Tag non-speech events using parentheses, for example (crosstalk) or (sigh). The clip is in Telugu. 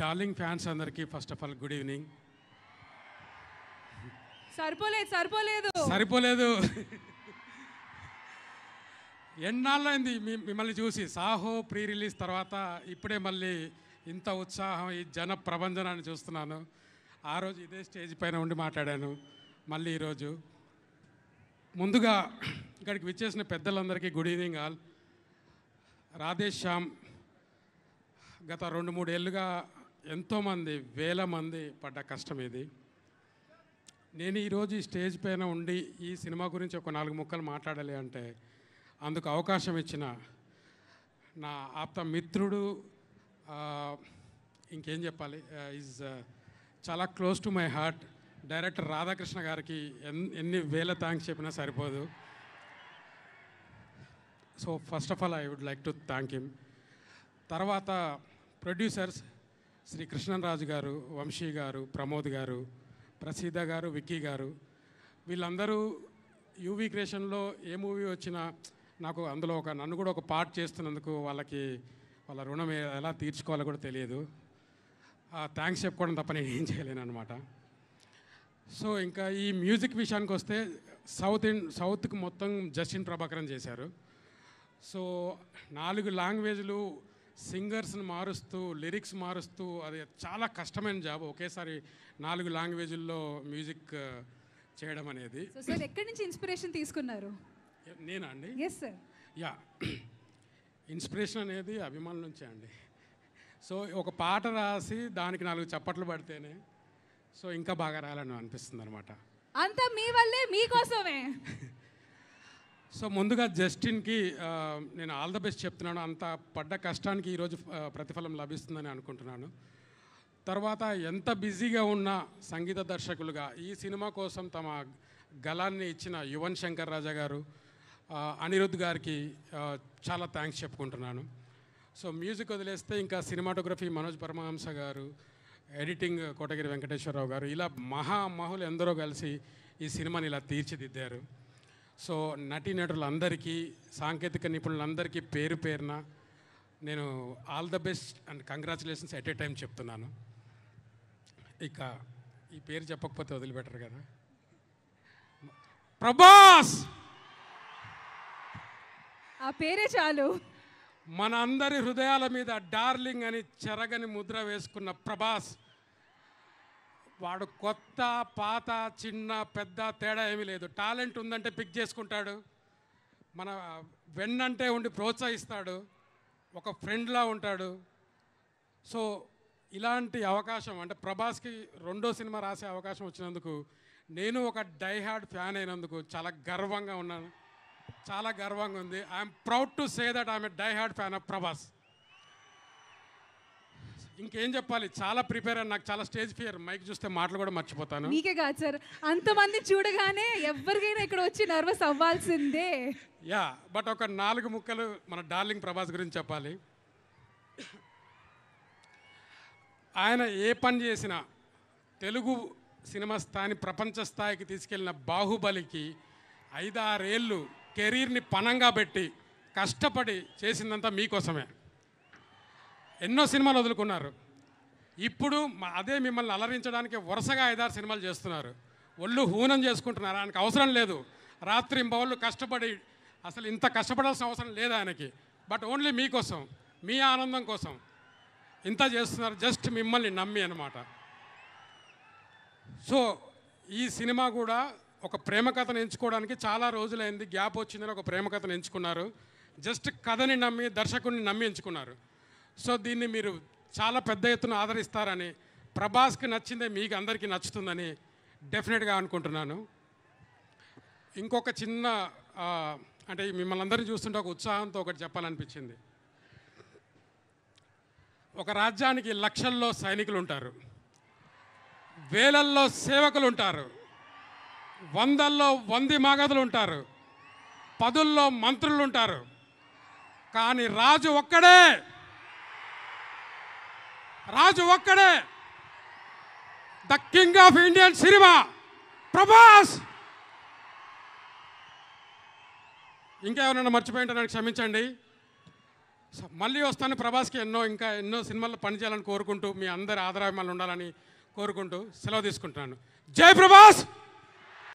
డార్లింగ్ ఫ్యాన్స్ అందరికీ first of all good evening సరిపోలేదు సరిపోలేదు సరిపోలేదు ఎన్నాళ్ళైంది మిమ్మల్ని చూసి సాహో ప్రీ రిలీజ్ తర్వాత ఇప్పుడే మళ్ళీ ఇంత ఉత్సాహం ఈ జన ప్రబంధనాన్ని చూస్తున్నాను ఆ రోజు ఇదే స్టేజ్ పైన ఉండి మాట్లాడాను మళ్ళీ ఈరోజు ముందుగా ఇక్కడికి విచ్చేసిన పెద్దలందరికీ గుడ్ ఈవినింగ్ ఆల్ రాధేశ్యామ్ గత రెండు మూడేళ్ళుగా ఎంతోమంది వేల మంది పడ్డ కష్టం ఇది నేను ఈరోజు ఈ స్టేజ్ పైన ఉండి ఈ సినిమా గురించి ఒక నాలుగు ముక్కలు మాట్లాడాలి అంటే అందుకు అవకాశం ఇచ్చిన నా ఆప్త మిత్రుడు ఇంకేం చెప్పాలి ఈజ్ చాలా close to my heart director Radhakrishna గారికి ఎన్ని వేల థ్యాంక్స్ చెప్పినా సరిపోదు so first of all I would like to thank him తర్వాత ప్రొడ్యూసర్స్ శ్రీ కృష్ణరాజు గారు వంశీ గారు ప్రమోద్ గారు ప్రసీద గారు విక్కీ గారు వీళ్ళందరూ యూవీ క్రియేషన్లో ఏ మూవీ వచ్చినా నాకు అందులో ఒక నన్ను కూడా ఒక పార్ట్ చేస్తున్నందుకు వాళ్ళకి వాళ్ళ రుణం ఎలా తీర్చుకోవాలో కూడా తెలియదు థ్యాంక్స్ చెప్పుకోవడం తప్ప నేను ఏం చేయలేను అనమాట సో ఇంకా ఈ మ్యూజిక్ విషయానికి వస్తే సౌత్ ఇన్ సౌత్కి మొత్తం జస్టిన్ ప్రభాకరన్ చేశారు సో నాలుగు లాంగ్వేజ్లు సింగర్స్ని మారుస్తూ లిరిక్స్ మారుస్తూ అది చాలా కష్టమైన జాబ్ ఒకేసారి నాలుగు లాంగ్వేజ్ల్లో మ్యూజిక్ చేయడం అనేది ఎక్కడి నుంచి ఇన్స్పిరేషన్ తీసుకున్నారు నేనా అండి ఎస్ సార్ యా ఇన్స్పిరేషన్ అనేది అభిమానుల నుంచే అండి సో ఒక పాట రాసి దానికి నాలుగు చప్పట్లు పడితేనే సో ఇంకా బాగా రాయాలని అనిపిస్తుంది అనమాట అంతా మీ వల్లే మీకోసమే (laughs) సో ముందుగా జస్టిన్కి నేను ఆల్ ద బెస్ట్ చెప్తున్నాను అంత పడ్డ కష్టానికి ఈరోజు ప్రతిఫలం లభిస్తుందని అనుకుంటున్నాను తర్వాత ఎంత బిజీగా ఉన్న సంగీత దర్శకులుగా ఈ సినిమా కోసం తమ గలాన్ని ఇచ్చిన యువన్ శంకర్ రాజా గారు అనిరుద్ధ్ గారికి చాలా థ్యాంక్స్ చెప్పుకుంటున్నాను సో మ్యూజిక్ వదిలేస్తే ఇంకా సినిమాటోగ్రఫీ మనోజ్ పరమహంస గారు ఎడిటింగ్ కోటగిరి వెంకటేశ్వరరావు గారు ఇలా మహామహులు ఎందరో కలిసి ఈ సినిమాని ఇలా తీర్చిదిద్దారు సో నటీనటులందరికీ సాంకేతిక నిపుణులందరికీ పేరు పేరున నేను all the best and congratulations at a time చెప్తున్నాను ఇక ఈ పేరు చెప్పకపోతే వదిలిపెట్టరు కదా ప్రభాస్ ఆ పేరే చాలు మన అందరి హృదయాల మీద డార్లింగ్ అని చెరగని ముద్ర వేసుకున్న ప్రభాస్ వాడు కొత్త పాత చిన్న పెద్ద తేడా ఏమీ లేదు టాలెంట్ ఉందంటే పిక్ చేసుకుంటాడు మన వెన్నంటే ఉండి ప్రోత్సహిస్తాడు ఒక ఫ్రెండ్లా ఉంటాడు సో ఇలాంటి అవకాశం అంటే ప్రభాస్కి రెండో సినిమా రాసే అవకాశం వచ్చినందుకు నేను ఒక డైహార్డ్ ఫ్యాన్ అయినందుకు చాలా గర్వంగా ఉన్నాను చాలా గర్వంగా ఉంది I'm proud to say that I'm diehard fan of Prabhas ఇంకేం చెప్పాలి చాలా ప్రిపేర్ అని నాకు చాలా స్టేజ్ ఫియర్ మైక్ చూస్తే మాటలు కూడా మర్చిపోతాను మీకే కాదు సార్ అంతమంది చూడగానే ఎవరికైనా ఇక్కడ వచ్చి నర్వస్ అవ్వాల్సిందే యా బట్ ఒక నాలుగు ముక్కలు మన డార్లింగ్ ప్రభాస్ గురించి చెప్పాలి ఆయన ఏ పని చేసినా తెలుగు సినిమా స్థాయి ప్రపంచ స్థాయికి తీసుకెళ్లిన బాహుబలికి ఐదారేళ్ళు కెరీర్ని పణంగా పెట్టి కష్టపడి చేసిందంతా మీకోసమే ఎన్నో సినిమాలు వదులుకున్నారు ఇప్పుడు అదే మిమ్మల్ని అలరించడానికి వరుసగా ఐదారు సినిమాలు చేస్తున్నారు ఒళ్ళు హూనం చేసుకుంటున్నారు ఆయనకు అవసరం లేదు రాత్రి బౌళ్ళు కష్టపడి అసలు ఇంత కష్టపడాల్సిన అవసరం లేదు ఆయనకి బట్ ఓన్లీ మీకోసం మీ ఆనందం కోసం ఇంత చేస్తున్నారు జస్ట్ మిమ్మల్ని నమ్మి అనమాట సో ఈ సినిమా కూడా ఒక ప్రేమ కథను ఎంచుకోవడానికి చాలా రోజులైంది గ్యాప్ వచ్చిందని ఒక ప్రేమ కథను ఎంచుకున్నారు జస్ట్ కథని నమ్మి దర్శకుడిని నమ్మి ఎంచుకున్నారు సో దీన్ని మీరు చాలా పెద్ద ఎత్తున ఆదరిస్తారని ప్రభాస్కి నచ్చిందే మీకు అందరికీ నచ్చుతుందని డెఫినెట్గా అనుకుంటున్నాను ఇంకొక చిన్న అంటే మిమ్మల్ని అందరినీ చూస్తుంటే ఒక ఉత్సాహంతో ఒకటి చెప్పాలనిపించింది ఒక రాజ్యానికి లక్షల్లో సైనికులు ఉంటారు వేలల్లో సేవకులు ఉంటారు వందల్లో వంది మాగదులు ఉంటారు పదుల్లో మంత్రులు ఉంటారు కానీ రాజు ఒక్కడే రాజు ఒక్కడే the king of Indian cinema Prabhas ఇంకేమైనా మర్చిపోయింటే నన్ను క్షమించండి మళ్ళీ వస్తాను ప్రభాస్కి ఎన్నో ఇంకా ఎన్నో సినిమాల్లో పనిచేయాలని కోరుకుంటూ మీ అందరి ఆదరాభిమానులు ఉండాలని కోరుకుంటూ సెలవు తీసుకుంటున్నాను జై ప్రభాస్